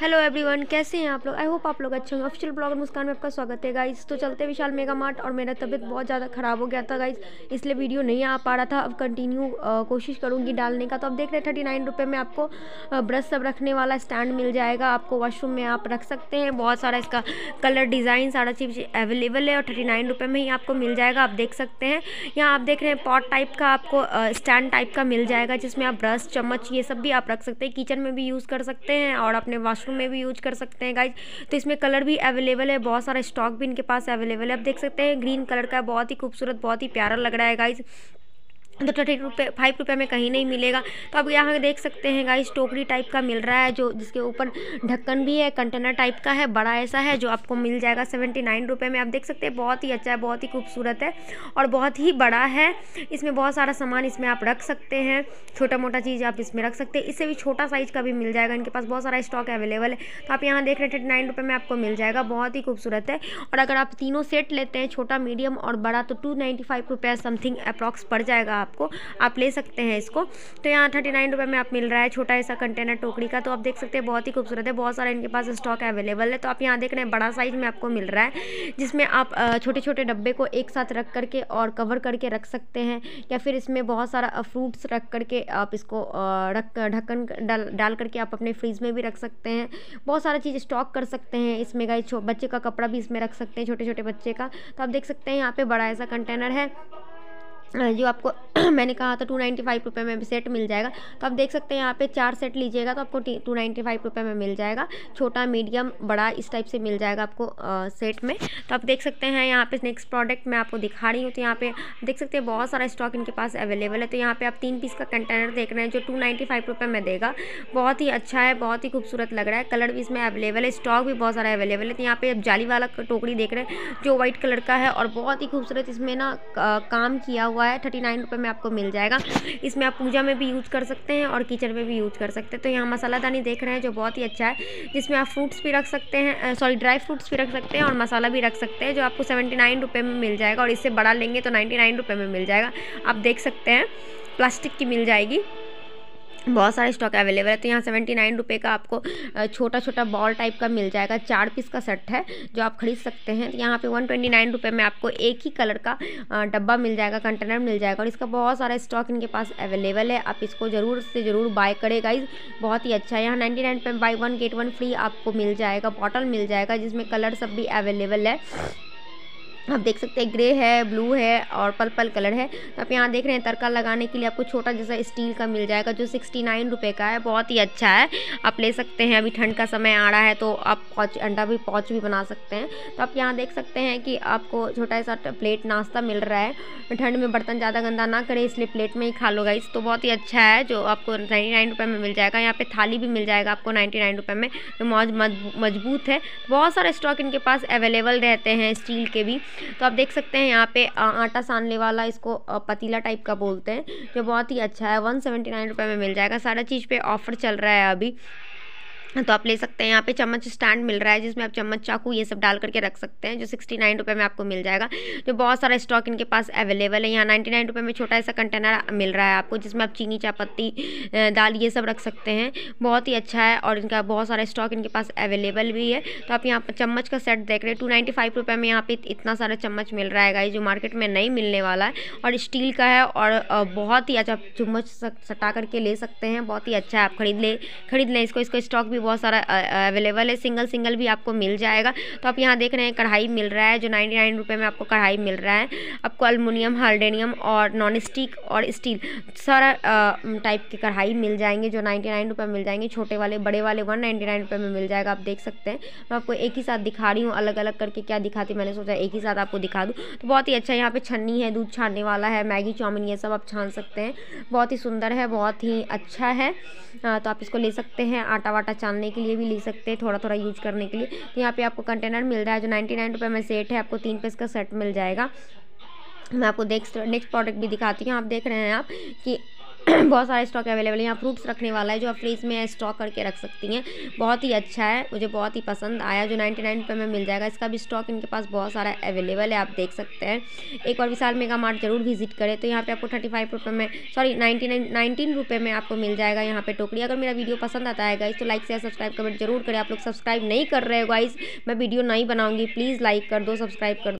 hello everyone कैसे हैं आप लोग आई होप आप लोग अच्छे होंगे ऑफिशियल ब्लॉग मुस्कान में आपका स्वागत है गाइस तो चलते विशाल मेगा मार्ट और मेरा तबीयत बहुत ज़्यादा ख़राब हो गया था गाइस इसलिए वीडियो नहीं आ पा रहा था अब कंटिन्यू कोशिश करूँगी डालने का तो अब देख रहे थर्टी नाइन रुपये में आपको ब्रश सब रखने वाला स्टैंड मिल जाएगा आपको वॉशरूम में आप रख सकते हैं बहुत सारा इसका कलर डिज़ाइन सारा चीज़ अवेलेबल है और थर्टी नाइन रुपये में ही आपको मिल जाएगा आप देख सकते हैं यहाँ आप देख रहे हैं पॉट टाइप का आपको स्टैंड टाइप का मिल जाएगा जिसमें आप ब्रश चम्मच ये सब भी आप रख सकते हैं किचन में भी यूज़ कर सकते हैं और अपने वाशरूम क्लासरूम में भी यूज कर सकते हैं गाइज तो इसमें कलर भी अवेलेबल है बहुत सारा स्टॉक भी इनके पास अवेलेबल है आप देख सकते हैं ग्रीन कलर का बहुत ही खूबसूरत बहुत ही प्यारा लग रहा है गाइज तो थर्टी रुपये फाइव रुपये में कहीं नहीं मिलेगा तो आप यहाँ देख सकते हैं गाइस टोकरी टाइप का मिल रहा है जो जिसके ऊपर ढक्कन भी है कंटेनर टाइप का है बड़ा ऐसा है जो आपको मिल जाएगा सेवेंटी नाइन रुपये में आप देख सकते हैं बहुत ही अच्छा है बहुत ही खूबसूरत है और बहुत ही बड़ा है इसमें बहुत सारा सामान इसमें आप रख सकते हैं छोटा मोटा चीज़ आप इसमें रख सकते हैं इससे भी छोटा साइज़ का भी मिल जाएगा इनके पास बहुत सारा स्टॉक अवेलेबल है तो आप यहाँ देख रहे हैं थर्टी नाइन रुपये में आपको मिल जाएगा बहुत ही खूबसूरत है और अगर आप तीनों सेट लेते हैं छोटा मीडियम और बड़ा तो टू नाइन्टी फाइव रुपये समथिंग अप्रॉक्स पड़ जाएगा आप आपको आप ले सकते हैं इसको तो यहाँ थर्टी नाइन रुपये में आप मिल रहा है छोटा ऐसा कंटेनर टोकरी का तो आप देख सकते हैं बहुत ही खूबसूरत है बहुत सारा इनके पास स्टॉक अवेलेबल है तो आप यहाँ देख रहे हैं बड़ा साइज़ में आपको मिल रहा है जिसमें आप छोटे छोटे डब्बे को एक साथ रख करके और कवर करके रख सकते हैं या फिर इसमें बहुत सारा फ्रूट्स रख करके आप इसको रख ढक्कन डाल डाल करके आप अपने फ्रिज में भी रख सकते हैं बहुत सारा चीज़ स्टॉक कर सकते हैं इसमें गाइस बच्चे का कपड़ा भी इसमें रख सकते हैं छोटे छोटे बच्चे का तो आप देख सकते हैं यहाँ पे बड़ा ऐसा कंटेनर है जो आपको मैंने कहा था टू नाइन्टी फाइव रुपये में सेट मिल जाएगा तो आप देख सकते हैं यहाँ पे चार सेट लीजिएगा तो आपको टू नाइन्टी फाइव रुपये में मिल जाएगा छोटा मीडियम बड़ा इस टाइप से मिल जाएगा आपको आ, सेट में तो आप देख सकते हैं यहाँ पे नेक्स्ट प्रोडक्ट मैं आपको दिखा रही हूँ तो यहाँ पे देख सकते हैं बहुत सारा स्टॉक इनके पास अवेलेबल है तो यहाँ पर आप तीन पीस का कंटेनर देख रहे हैं जो टू नाइन्टी में देगा बहुत ही अच्छा है बहुत ही खूबसूरत लग रहा है कलर भी इसमें अवेलेबल है स्टॉक भी बहुत सारा अवेलेबल है तो यहाँ पर आप जाली वाला टोकरी देख रहे हैं जो वाइट कलर का है और बहुत ही खूबसूरत इसमें ना काम किया हुआ हुआ है थर्टी नाइन रुपये में आपको मिल जाएगा इसमें आप पूजा में भी यूज़ कर सकते हैं और किचन में भी यूज़ कर सकते हैं तो यहाँ मसालादानी देख रहे हैं जो बहुत ही अच्छा है जिसमें आप फ्रूट्स भी रख सकते हैं सॉरी ड्राई फ्रूट्स भी रख सकते हैं और मसाला भी रख सकते हैं जो आपको सेवेंटी नाइन रुपये में मिल जाएगा और इससे बड़ा लेंगे तो नाइन्टी नाइन रुपये में मिल जाएगा आप देख सकते हैं प्लास्टिक की मिल जाएगी बहुत सारे स्टॉक अवेलेबल है तो यहाँ सेवेंटी नाइन रुपये का आपको छोटा छोटा बॉल टाइप का मिल जाएगा चार पीस का सेट है जो आप खरीद सकते हैं तो यहाँ पे वन ट्वेंटी नाइन रुपये में आपको एक ही कलर का डब्बा मिल जाएगा कंटेनर मिल जाएगा और इसका बहुत सारा स्टॉक इनके पास अवेलेबल है आप इसको ज़रूर से ज़रूर बाय करेगा इस बहुत ही अच्छा है यहाँ नाइन्टी नाइन पे buy one get one free आपको मिल जाएगा बॉटल मिल जाएगा जिसमें कलर सब भी अवेलेबल है आप देख सकते हैं ग्रे है ब्लू है और पर्पल कलर है तो आप यहाँ देख रहे हैं तड़का लगाने के लिए आपको छोटा जैसा स्टील का मिल जाएगा जो सिक्सटी नाइन रुपये का है बहुत ही अच्छा है आप ले सकते हैं अभी ठंड का समय आ रहा है तो आप पौच अंडा भी पौच भी बना सकते हैं तो आप यहाँ देख सकते हैं कि आपको छोटा सा प्लेट नाश्ता मिल रहा है ठंड में बर्तन ज़्यादा गंदा ना करें इसलिए प्लेट में ही खा लो गाइस तो बहुत ही अच्छा है जो आपको नाइन्टी नाइन रुपये में मिल जाएगा यहाँ पे थाली भी मिल जाएगा आपको नाइन्टी नाइन रुपये में तो मौज मजबूत है बहुत सारे स्टॉक इनके पास अवेलेबल रहते हैं स्टील के भी तो आप देख सकते हैं यहाँ पे आटा सानने वाला इसको पतीला टाइप का बोलते हैं जो बहुत ही अच्छा है वन सेवेंटी नाइन रुपये में मिल जाएगा सारा चीज़ पे ऑफर चल रहा है अभी तो आप ले सकते हैं यहाँ पे चम्मच स्टैंड मिल रहा है जिसमें आप चम्मच चाकू ये सब डाल करके रख सकते हैं जो सिक्सटी नाइन रुपये में आपको मिल जाएगा जो बहुत सारा स्टॉक इनके पास अवेलेबल है यहाँ नाइन्टी नाइन रुपये में छोटा ऐसा कंटेनर मिल रहा है आपको जिसमें आप चीनी चापत्ती दाल ये सब रख सकते हैं बहुत ही अच्छा है और इनका बहुत सारा स्टॉक इनके पास अवेलेबल भी है तो आप यहाँ पर चम्मच का सेट देख रहे हैं टू नाइन्टी फाइव रुपये में यहाँ पर इतना सारा चम्मच मिल रहा है जो मार्केट में नहीं मिलने वाला है और स्टील का है और बहुत ही अच्छा चम्मच सटा करके ले सकते हैं बहुत ही अच्छा है आप खरीद ले खरीद लें इसको इसका स्टॉक भी भी बहुत सारा अवेलेबल है सिंगल सिंगल भी आपको मिल जाएगा तो आप यहाँ देख रहे हैं कढ़ाई मिल रहा है जो नाइन्टी नाइन रुपये में आपको कढ़ाई मिल रहा है आपको अलमोनियम हार्डेनियम और नॉन स्टिक और स्टील सारा टाइप की कढ़ाई मिल जाएंगे जो नाइन्टी नाइन रुपये मिल जाएंगे छोटे वाले बड़े वाले वन नाइन्टी नाइन रुपये में मिल जाएगा आप देख सकते हैं मैं आपको एक ही साथ दिखा रही हूँ अलग अलग करके क्या दिखाती मैंने सोचा एक ही साथ आपको दिखा दूँ तो बहुत ही अच्छा यहाँ पे छन्नी है दूध छानने वाला है मैगी चाउमिन ये सब आप छान सकते हैं बहुत ही सुंदर है बहुत ही अच्छा है तो आप इसको ले सकते हैं आटा वाटा छानने के लिए भी ले सकते हैं थोड़ा थोड़ा यूज करने के लिए तो यहाँ पे आपको कंटेनर मिल रहा है जो नाइन्टी नाइन रुपये में सेट है आपको तीन पीस का सेट मिल जाएगा मैं आपको देख नेक्स्ट प्रोडक्ट भी दिखाती हूँ आप देख रहे हैं आप कि बहुत सारे स्टॉक अवेलेबल है यहाँ फ्रूट्स रखने वाला है जो आप फ्रीज में स्टॉक करके रख सकती हैं बहुत ही अच्छा है मुझे बहुत ही पसंद आया जो नाइन्टी नाइन में मिल जाएगा इसका भी स्टॉक इनके पास बहुत सारा अवेलेबल है आप देख सकते हैं एक और विशाल मेगा मार्ट जरूर विजिट करें तो यहाँ पर आपको थर्टी फाइव रुपये में सॉरी नाइन्टी नाइन नाइनटीन रुपये में आपको मिल जाएगा यहाँ पर टोकरी अगर मेरा वीडियो पसंद आता है गाइज़ तो लाइक शेयर सब्सक्राइब कमेंट जरूर करें आप लोग सब्सक्राइब नहीं कर रहे हो गाइज़ मैं वीडियो नहीं बनाऊँगी प्लीज़ लाइक कर दो सब्सक्राइब कर दो